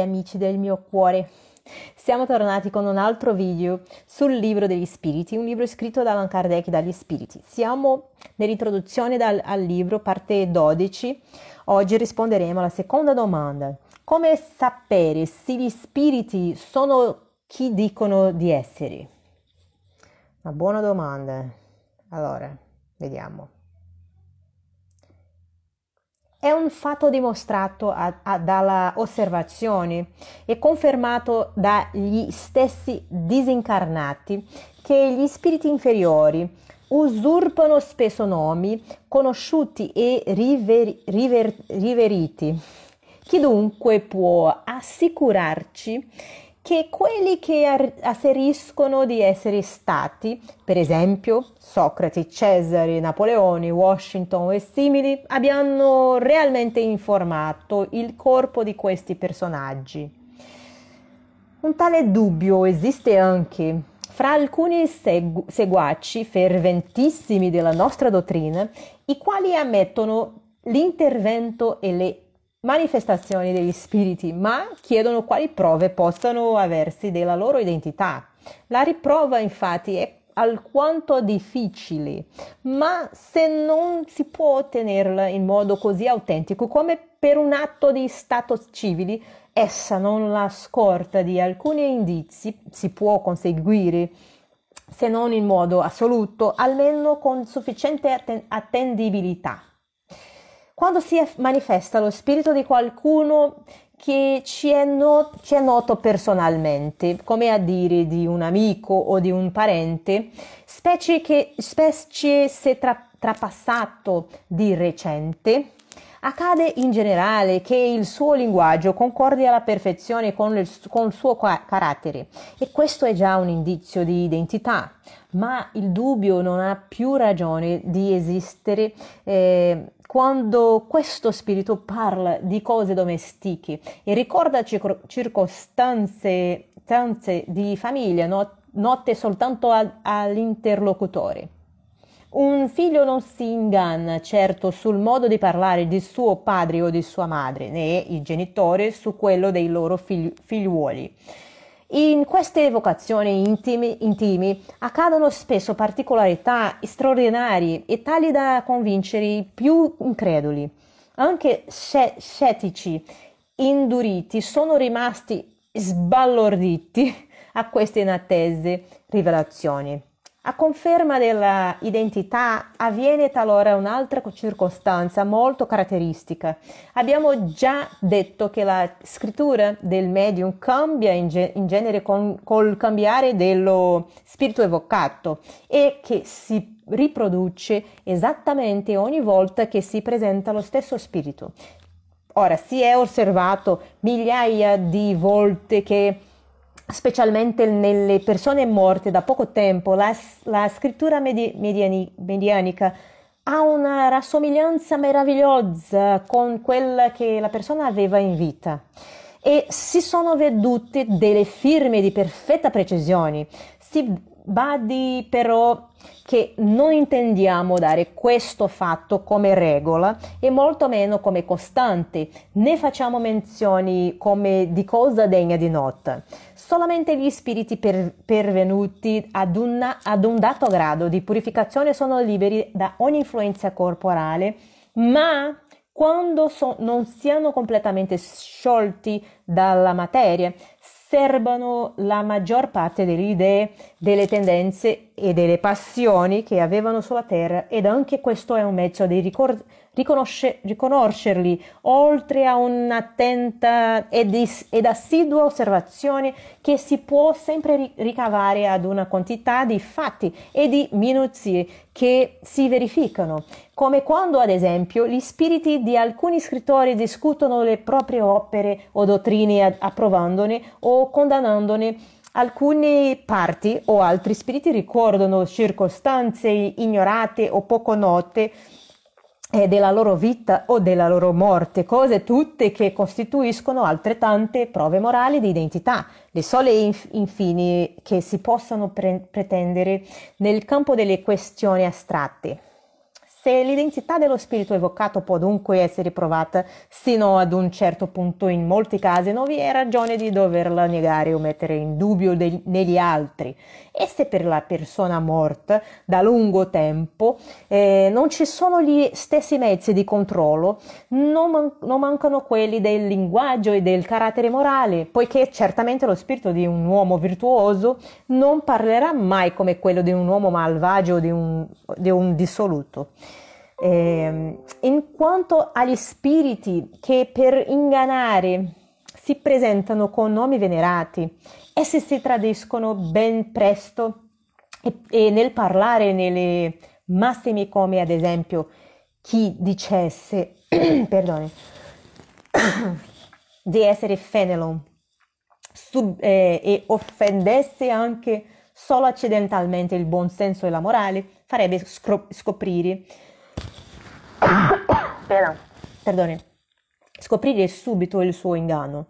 amici del mio cuore. Siamo tornati con un altro video sul libro degli spiriti, un libro scritto da Allan Kardec dagli spiriti. Siamo nell'introduzione dal, al libro, parte 12. Oggi risponderemo alla seconda domanda. Come sapere se gli spiriti sono chi dicono di essere? Una buona domanda. Allora, vediamo. È un fatto dimostrato a, a, dalla osservazione e confermato dagli stessi disincarnati che gli spiriti inferiori usurpano spesso nomi conosciuti e river, river, riveriti. Chi dunque può assicurarci che quelli che asseriscono di essere stati, per esempio Socrate, Cesare, Napoleone, Washington e simili, abbiano realmente informato il corpo di questi personaggi. Un tale dubbio esiste anche fra alcuni segu- seguaci ferventissimi della nostra dottrina, i quali ammettono l'intervento e le manifestazioni degli spiriti, ma chiedono quali prove possano aversi della loro identità. La riprova infatti è alquanto difficile, ma se non si può ottenerla in modo così autentico come per un atto di stato civile, essa non la scorta di alcuni indizi si può conseguire se non in modo assoluto, almeno con sufficiente attendibilità quando si manifesta lo spirito di qualcuno che ci è, no, ci è, noto personalmente, come a dire di un amico o di un parente, specie, che, specie se tra, trapassato di recente, accade in generale che il suo linguaggio concordi alla perfezione con il, con il suo carattere e questo è già un indizio di identità, ma il dubbio non ha più ragione di esistere. Eh, quando questo spirito parla di cose domestiche e ricorda cir- circostanze di famiglia, no? notte soltanto a- all'interlocutore. Un figlio non si inganna certo sul modo di parlare di suo padre o di sua madre, né i genitori su quello dei loro figli- figliuoli. In queste evocazioni intimi, intimi, accadono spesso particolarità straordinarie e tali da convincere i più increduli. Anche scettici induriti sono rimasti sbalorditi a queste inattese rivelazioni. A conferma dell'identità avviene talora un'altra circostanza molto caratteristica. Abbiamo già detto che la scrittura del medium cambia in, ge- in genere con- col cambiare dello spirito evocato e che si riproduce esattamente ogni volta che si presenta lo stesso spirito. Ora, si è osservato migliaia di volte che specialmente nelle persone morte da poco tempo, la, la scrittura medi, mediani, medianica ha una rassomiglianza meravigliosa con quella che la persona aveva in vita e si sono vedute delle firme di perfetta precisione. Si badi però che non intendiamo dare questo fatto come regola e molto meno come costante, né facciamo menzioni come di cosa degna di nota. Solamente gli spiriti per, pervenuti ad, una, ad un dato grado di purificazione sono liberi da ogni influenza corporale, ma quando so, non siano completamente sciolti dalla materia, serbano la maggior parte delle idee, delle tendenze e delle passioni che avevano sulla terra ed anche questo è un mezzo di ricor- riconosce- riconoscerli, oltre a un'attenta ed, is- ed, assidua osservazione che si può sempre ri- ricavare ad una quantità di fatti e di minuzie che si verificano, come quando ad esempio gli spiriti di alcuni scrittori discutono le proprie opere o dottrine ad- approvandone o condannandone Alcuni parti o altri spiriti ricordano circostanze ignorate o poco note eh, della loro vita o della loro morte, cose tutte che costituiscono altrettante prove morali di identità, le sole inf- infini che si possano pre- pretendere nel campo delle questioni astratte. Se l'identità dello spirito evocato può dunque essere provata sino ad un certo punto in molti casi, non vi è ragione di doverla negare o mettere in dubbio degli, negli altri e se per la persona morta da lungo tempo eh, non ci sono gli stessi mezzi di controllo, non, man- non mancano quelli del linguaggio e del carattere morale, poiché certamente lo spirito di un uomo virtuoso non parlerà mai come quello di un uomo malvagio o di un, di un dissoluto. Eh, in quanto agli spiriti che per ingannare si presentano con nomi venerati esse si tradiscono ben presto e, e nel parlare nelle massime come ad esempio chi dicesse, perdone, di essere Fenelon sub, eh, e offendesse anche solo accidentalmente il buon senso e la morale, farebbe scrop- scoprire, perdone, scoprire subito il suo inganno.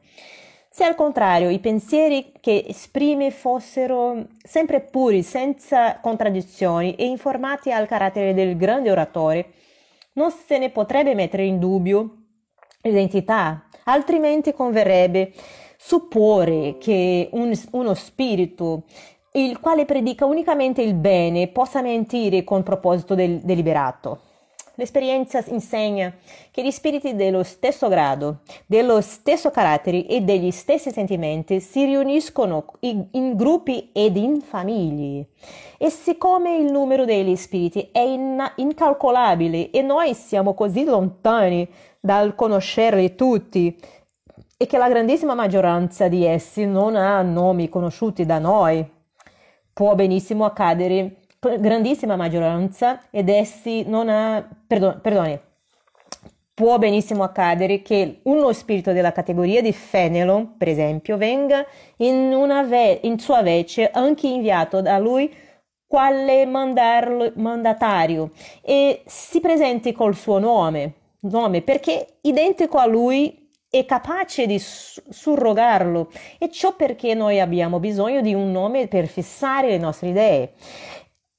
Se al contrario i pensieri che esprime fossero sempre puri, senza contraddizioni e informati al carattere del grande oratore, non se ne potrebbe mettere in dubbio l'identità, altrimenti converrebbe supporre che un, uno spirito il quale predica unicamente il bene possa mentire con proposito del, deliberato. L'esperienza insegna che gli spiriti dello stesso grado, dello stesso carattere e degli stessi sentimenti si riuniscono in gruppi ed in famiglie. E siccome il numero degli spiriti è incalcolabile e noi siamo così lontani dal conoscerli tutti, e che la grandissima maggioranza di essi non ha nomi conosciuti da noi, può benissimo accadere grandissima maggioranza ed essi non ha, perdon, perdone, può benissimo accadere che uno spirito della categoria di Fenelon, per esempio, venga in, ve- in sua vece anche inviato da lui quale mandarlo, mandatario e si presenti col suo nome, nome perché identico a lui è capace di surrogarlo e ciò perché noi abbiamo bisogno di un nome per fissare le nostre idee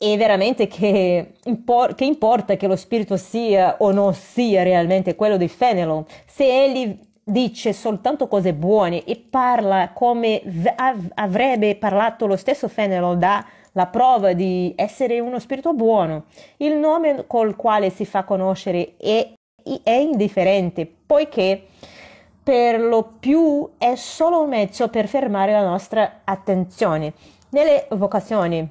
e veramente che, impor- che, importa che lo spirito sia o non sia realmente quello di Fenelon, se egli dice soltanto cose buone e parla come av- avrebbe parlato lo stesso Fenelon da la prova di essere uno spirito buono. Il nome col quale si fa conoscere è, è indifferente, poiché per lo più è solo un mezzo per fermare la nostra attenzione. Nelle vocazioni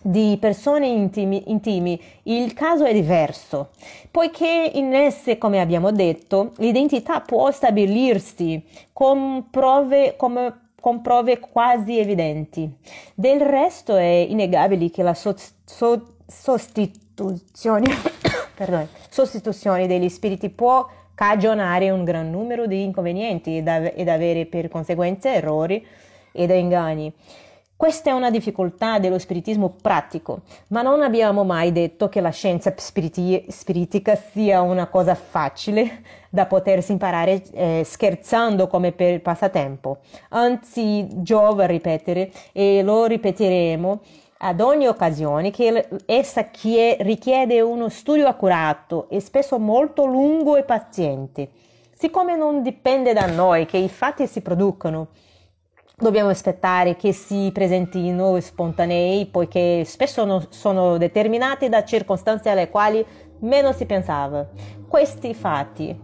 di persone intimi, intimi, il caso è diverso, poiché in esse, come abbiamo detto, l'identità può stabilirsi con prove, come, con prove quasi evidenti. Del resto è innegabile che la so, so, sostituzione, perdone, sostituzione degli spiriti può cagionare un gran numero di inconvenienti ed, av- ed avere per conseguenza errori ed inganni. Questa è una difficoltà dello spiritismo pratico, ma non abbiamo mai detto che la scienza spiriti- spiritica sia una cosa facile da potersi imparare eh, scherzando come per il passatempo. Anzi, giova ripetere, e lo ripeteremo ad ogni occasione, che essa richiede uno studio accurato e spesso molto lungo e paziente. Siccome non dipende da noi che i fatti si producano, Dobbiamo aspettare che si presentino spontanei, poiché spesso sono determinati da circostanze alle quali meno si pensava. Questi fatti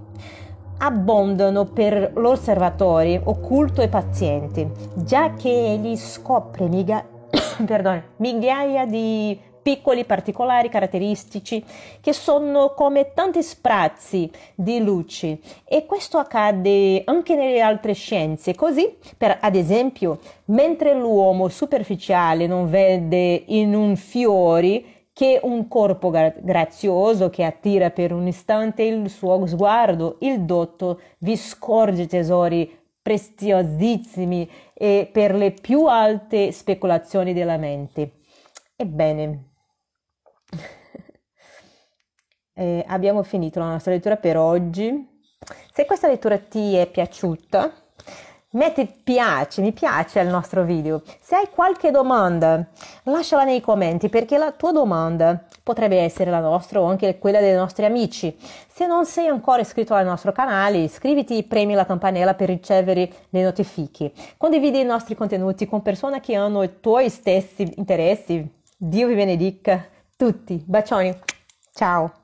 abbondano per l'osservatore occulto e paziente, già che egli scopre miga- perdone, migliaia di piccoli particolari caratteristici che sono come tanti sprazzi di luce e questo accade anche nelle altre scienze. Così, per ad esempio, mentre l'uomo superficiale non vede in un fiore che un corpo gra- grazioso che attira per un istante il suo sguardo, il dotto vi scorge tesori preziosissimi e per le più alte speculazioni della mente. Ebbene, eh, abbiamo finito la nostra lettura per oggi. Se questa lettura ti è piaciuta, metti piace, mi piace al nostro video. Se hai qualche domanda, lasciala nei commenti perché la tua domanda potrebbe essere la nostra o anche quella dei nostri amici. Se non sei ancora iscritto al nostro canale, iscriviti e premi la campanella per ricevere le notifiche. Condividi i nostri contenuti con persone che hanno i tuoi stessi interessi. Dio vi benedica tutti. Bacioni, ciao!